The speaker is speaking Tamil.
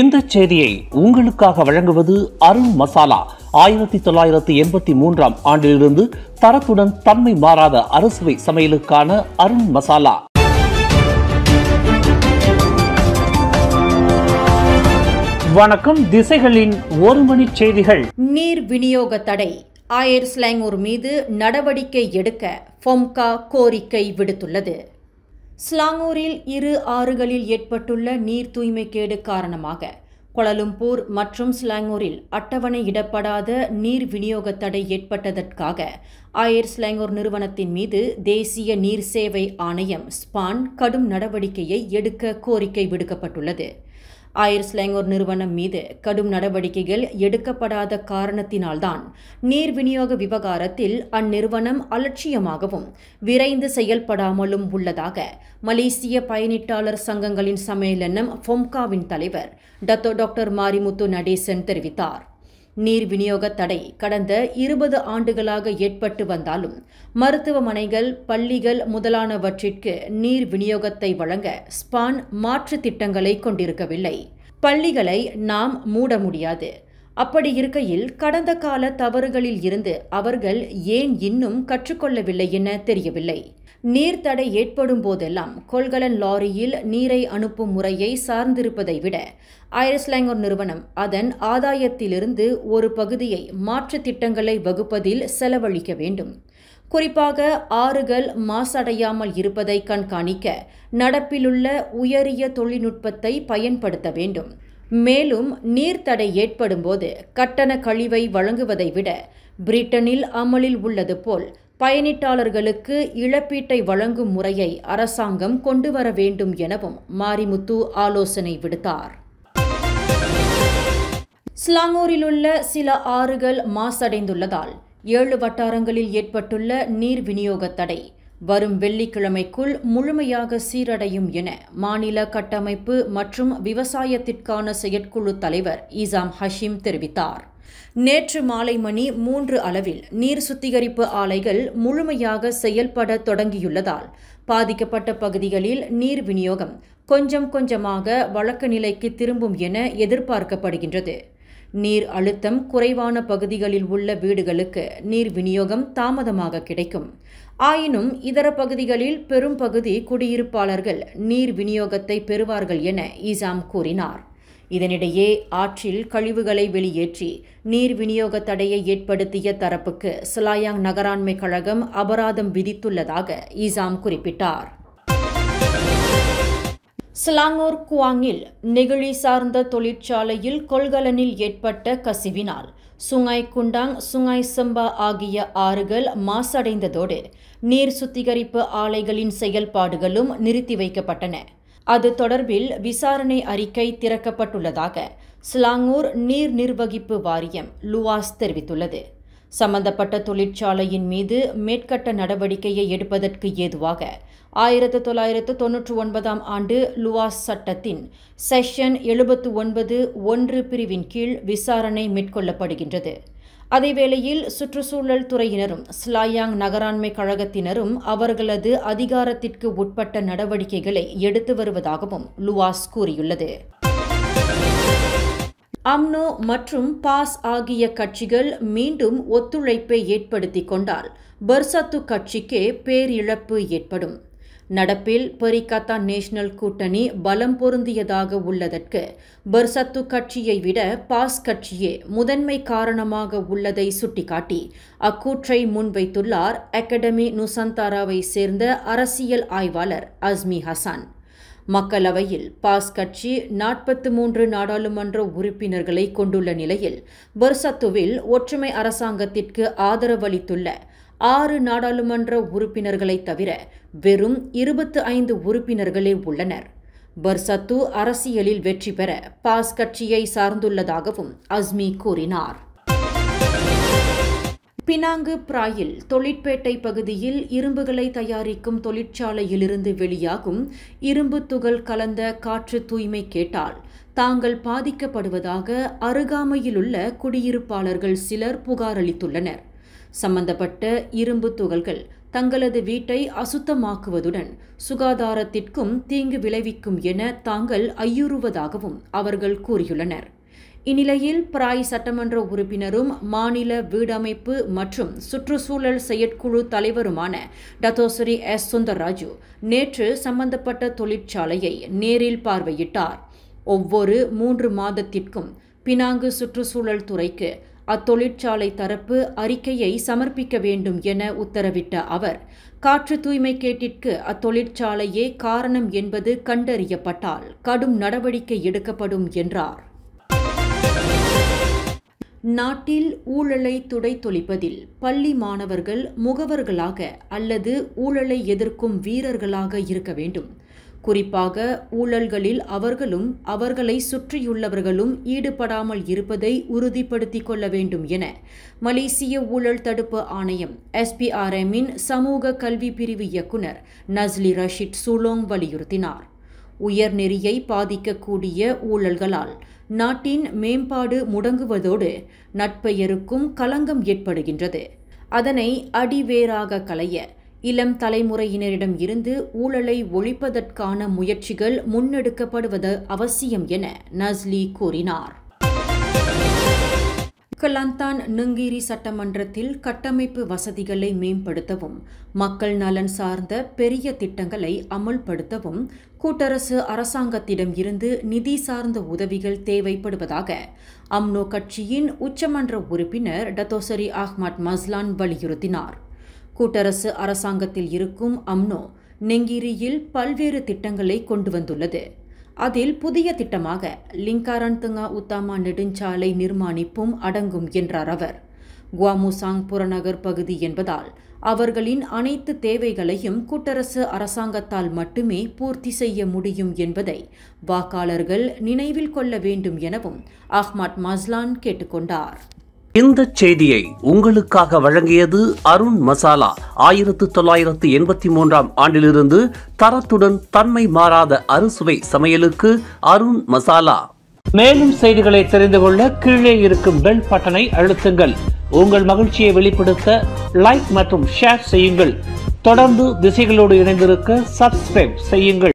இந்த செய்தியை உங்களுக்காக வழங்குவது அருண் மசாலா ஆயிரத்தி தொள்ளாயிரத்தி எண்பத்தி மூன்றாம் ஆண்டிலிருந்து தரத்துடன் தன்மை மாறாத அறுசுவை சமையலுக்கான அருண் மசாலா வணக்கம் திசைகளின் ஒரு மணி செய்திகள் நீர் விநியோக தடை ஆயர் ஸ்லாங்கூர் மீது நடவடிக்கை எடுக்க ஃபொம்கா கோரிக்கை விடுத்துள்ளது ஸ்லாங்கூரில் இரு ஆறுகளில் ஏற்பட்டுள்ள நீர் தூய்மைக்கேடு காரணமாக கொலலும்பூர் மற்றும் ஸ்லாங்கூரில் அட்டவணை இடப்படாத நீர் விநியோக தடை ஏற்பட்டதற்காக ஆயர் ஸ்லாங்கூர் நிறுவனத்தின் மீது தேசிய நீர் சேவை ஆணையம் ஸ்பான் கடும் நடவடிக்கையை எடுக்க கோரிக்கை விடுக்கப்பட்டுள்ளது ஐர்ஸ்லேங் நிறுவனம் மீது கடும் நடவடிக்கைகள் எடுக்கப்படாத காரணத்தினால்தான் நீர் விநியோக விவகாரத்தில் அந்நிறுவனம் அலட்சியமாகவும் விரைந்து செயல்படாமலும் உள்ளதாக மலேசிய பயனீட்டாளர் சங்கங்களின் சம்மேளனம் ஃபொம்காவின் தலைவர் டத்தோ டாக்டர் மாரிமுத்து நடேசன் தெரிவித்தார் நீர் விநியோக தடை கடந்த இருபது ஆண்டுகளாக ஏற்பட்டு வந்தாலும் மருத்துவமனைகள் பள்ளிகள் முதலானவற்றிற்கு நீர் விநியோகத்தை வழங்க ஸ்பான் மாற்று திட்டங்களை கொண்டிருக்கவில்லை பள்ளிகளை நாம் மூட முடியாது அப்படி இருக்கையில் கடந்த கால தவறுகளில் இருந்து அவர்கள் ஏன் இன்னும் கற்றுக்கொள்ளவில்லை என தெரியவில்லை நீர்த்தடை ஏற்படும் போதெல்லாம் கொள்கலன் லாரியில் நீரை அனுப்பும் முறையை சார்ந்திருப்பதை விட ஐரஸ்லாங்கர் நிறுவனம் அதன் ஆதாயத்திலிருந்து ஒரு பகுதியை மாற்று திட்டங்களை வகுப்பதில் செலவழிக்க வேண்டும் குறிப்பாக ஆறுகள் மாசடையாமல் இருப்பதை கண்காணிக்க நடப்பிலுள்ள உயரிய தொழில்நுட்பத்தை பயன்படுத்த வேண்டும் மேலும் நீர்த்தடை ஏற்படும் போது கட்டண கழிவை வழங்குவதை விட பிரிட்டனில் அமலில் உள்ளது போல் பயணிட்டாளர்களுக்கு இழப்பீட்டை வழங்கும் முறையை அரசாங்கம் கொண்டு வர வேண்டும் எனவும் மாரிமுத்து ஆலோசனை விடுத்தார் ஸ்லாங்கூரிலுள்ள சில ஆறுகள் மாசடைந்துள்ளதால் ஏழு வட்டாரங்களில் ஏற்பட்டுள்ள நீர் விநியோக தடை வரும் வெள்ளிக்கிழமைக்குள் முழுமையாக சீரடையும் என மாநில கட்டமைப்பு மற்றும் விவசாயத்திற்கான செயற்குழு தலைவர் ஈசாம் ஹஷீம் தெரிவித்தார் நேற்று மாலை மணி மூன்று அளவில் நீர் சுத்திகரிப்பு ஆலைகள் முழுமையாக செயல்பட தொடங்கியுள்ளதால் பாதிக்கப்பட்ட பகுதிகளில் நீர் விநியோகம் கொஞ்சம் கொஞ்சமாக வழக்க நிலைக்கு திரும்பும் என எதிர்பார்க்கப்படுகின்றது நீர் அழுத்தம் குறைவான பகுதிகளில் உள்ள வீடுகளுக்கு நீர் விநியோகம் தாமதமாக கிடைக்கும் ஆயினும் இதர பகுதிகளில் பெரும் பகுதி குடியிருப்பாளர்கள் நீர் விநியோகத்தை பெறுவார்கள் என இசாம் கூறினார் இதனிடையே ஆற்றில் கழிவுகளை வெளியேற்றி நீர் விநியோக தடையை ஏற்படுத்திய தரப்புக்கு சிலாயாங் நகராண்மை கழகம் அபராதம் விதித்துள்ளதாக இசாம் குறிப்பிட்டார் சிலாங்கூர் குவாங்கில் நெகிழி சார்ந்த தொழிற்சாலையில் கொள்கலனில் ஏற்பட்ட கசிவினால் சுங்காய் குண்டாங் சுங்காய் சம்பா ஆகிய ஆறுகள் மாசடைந்ததோடு நீர் சுத்திகரிப்பு ஆலைகளின் செயல்பாடுகளும் நிறுத்தி வைக்கப்பட்டன அது தொடர்பில் விசாரணை அறிக்கை திறக்கப்பட்டுள்ளதாக சிலாங்கூர் நீர் நிர்வகிப்பு வாரியம் லுவாஸ் தெரிவித்துள்ளது சம்பந்தப்பட்ட தொழிற்சாலையின் மீது மேற்கட்ட நடவடிக்கையை எடுப்பதற்கு ஏதுவாக ஆயிரத்து தொள்ளாயிரத்து தொன்னூற்று ஒன்பதாம் ஆண்டு லுவாஸ் சட்டத்தின் செஷன் எழுபத்து ஒன்பது ஒன்று பிரிவின் கீழ் விசாரணை மேற்கொள்ளப்படுகின்றது அதேவேளையில் சுற்றுச்சூழல் துறையினரும் ஸ்லாயாங் நகராண்மை கழகத்தினரும் அவர்களது அதிகாரத்திற்கு உட்பட்ட நடவடிக்கைகளை எடுத்து வருவதாகவும் லுவாஸ் கூறியுள்ளது அம்னோ மற்றும் பாஸ் ஆகிய கட்சிகள் மீண்டும் ஒத்துழைப்பை ஏற்படுத்தி கொண்டால் பர்சத்து கட்சிக்கே பேரிழப்பு ஏற்படும் நடப்பில் பரிகத்தா நேஷனல் கூட்டணி பலம் பொருந்தியதாக உள்ளதற்கு பர்சத்து கட்சியை விட பாஸ் கட்சியே முதன்மை காரணமாக உள்ளதை சுட்டிக்காட்டி அக்கூற்றை முன்வைத்துள்ளார் அகாடமி நுசந்தாராவை சேர்ந்த அரசியல் ஆய்வாளர் அஸ்மி ஹசான் மக்களவையில் பாஸ் கட்சி நாற்பத்து மூன்று நாடாளுமன்ற உறுப்பினர்களை கொண்டுள்ள நிலையில் பர்சத்துவில் ஒற்றுமை அரசாங்கத்திற்கு ஆதரவளித்துள்ள ஆறு நாடாளுமன்ற உறுப்பினர்களை தவிர வெறும் இருபத்து ஐந்து உறுப்பினர்களே உள்ளனர் பர்சத்து அரசியலில் வெற்றி பெற பாஸ் கட்சியை சார்ந்துள்ளதாகவும் அஸ்மி கூறினார் பினாங்கு பிராயில் தொழிற்பேட்டை பகுதியில் இரும்புகளை தயாரிக்கும் தொழிற்சாலையிலிருந்து வெளியாகும் இரும்பு துகள் கலந்த காற்று தூய்மை கேட்டால் தாங்கள் பாதிக்கப்படுவதாக அருகாமையிலுள்ள குடியிருப்பாளர்கள் சிலர் புகாரளித்துள்ளனர் சம்பந்தப்பட்ட இரும்பு துகள்கள் தங்களது வீட்டை அசுத்தமாக்குவதுடன் சுகாதாரத்திற்கும் தீங்கு விளைவிக்கும் என தாங்கள் ஐயுறுவதாகவும் அவர்கள் கூறியுள்ளனர் இந்நிலையில் பிராய் சட்டமன்ற உறுப்பினரும் மாநில வீடமைப்பு மற்றும் சுற்றுச்சூழல் செயற்குழு தலைவருமான டத்தோசரி எஸ் சுந்தர்ராஜு நேற்று சம்பந்தப்பட்ட தொழிற்சாலையை நேரில் பார்வையிட்டார் ஒவ்வொரு மூன்று மாதத்திற்கும் பினாங்கு சுற்றுச்சூழல் துறைக்கு அத்தொழிற்சாலை தரப்பு அறிக்கையை சமர்ப்பிக்க வேண்டும் என உத்தரவிட்ட அவர் காற்று தூய்மை கேட்டிற்கு அத்தொழிற்சாலையே காரணம் என்பது கண்டறியப்பட்டால் கடும் நடவடிக்கை எடுக்கப்படும் என்றார் நாட்டில் ஊழலை துடைத்தொழிப்பதில் பள்ளி மாணவர்கள் முகவர்களாக அல்லது ஊழலை எதிர்க்கும் வீரர்களாக இருக்க வேண்டும் குறிப்பாக ஊழல்களில் அவர்களும் அவர்களை சுற்றியுள்ளவர்களும் ஈடுபடாமல் இருப்பதை உறுதிப்படுத்திக் கொள்ள வேண்டும் என மலேசிய ஊழல் தடுப்பு ஆணையம் எஸ்பிஆர்எம்மின் சமூக கல்வி பிரிவு இயக்குநர் நஸ்லி ரஷித் சூலோங் வலியுறுத்தினார் உயர்நெறியை பாதிக்கக்கூடிய ஊழல்களால் நாட்டின் மேம்பாடு முடங்குவதோடு நட்பெயருக்கும் களங்கம் ஏற்படுகின்றது அதனை அடிவேராக களைய இளம் தலைமுறையினரிடம் இருந்து ஊழலை ஒழிப்பதற்கான முயற்சிகள் முன்னெடுக்கப்படுவது அவசியம் என நஸ்லி கூறினார் கலாந்தான் நுங்கிரி சட்டமன்றத்தில் கட்டமைப்பு வசதிகளை மேம்படுத்தவும் மக்கள் நலன் சார்ந்த பெரிய திட்டங்களை அமுல்படுத்தவும் கூட்டரசு அரசாங்கத்திடம் இருந்து நிதி சார்ந்த உதவிகள் தேவைப்படுவதாக அம்னோ கட்சியின் உச்சமன்ற உறுப்பினர் டத்தோசரி அஹ்மத் மஸ்லான் வலியுறுத்தினார் கூட்டரசு அரசாங்கத்தில் இருக்கும் அம்னோ நெங்கிரியில் பல்வேறு திட்டங்களை கொண்டு வந்துள்ளது அதில் புதிய திட்டமாக துங்கா உத்தாமா நெடுஞ்சாலை நிர்மாணிப்பும் அடங்கும் என்றார் அவர் குவாமுசாங் புறநகர் பகுதி என்பதால் அவர்களின் அனைத்து தேவைகளையும் கூட்டரசு அரசாங்கத்தால் மட்டுமே பூர்த்தி செய்ய முடியும் என்பதை வாக்காளர்கள் நினைவில் கொள்ள வேண்டும் எனவும் அஹ்மத் மஸ்லான் கேட்டுக்கொண்டார் இந்த செய்தியை உங்களுக்காக வழங்கியது அருண் மசாலா ஆயிரத்து தொள்ளாயிரத்து எண்பத்தி மூன்றாம் ஆண்டிலிருந்து தரத்துடன் தன்மை மாறாத அறுசுவை சமையலுக்கு அருண் மசாலா மேலும் செய்திகளை தெரிந்து கொள்ள கீழே இருக்கும் பெல் பட்டனை அழுத்துங்கள் உங்கள் மகிழ்ச்சியை வெளிப்படுத்த லைக் மற்றும் ஷேர் செய்யுங்கள் தொடர்ந்து திசைகளோடு இணைந்திருக்க சப்ஸ்கிரைப் செய்யுங்கள்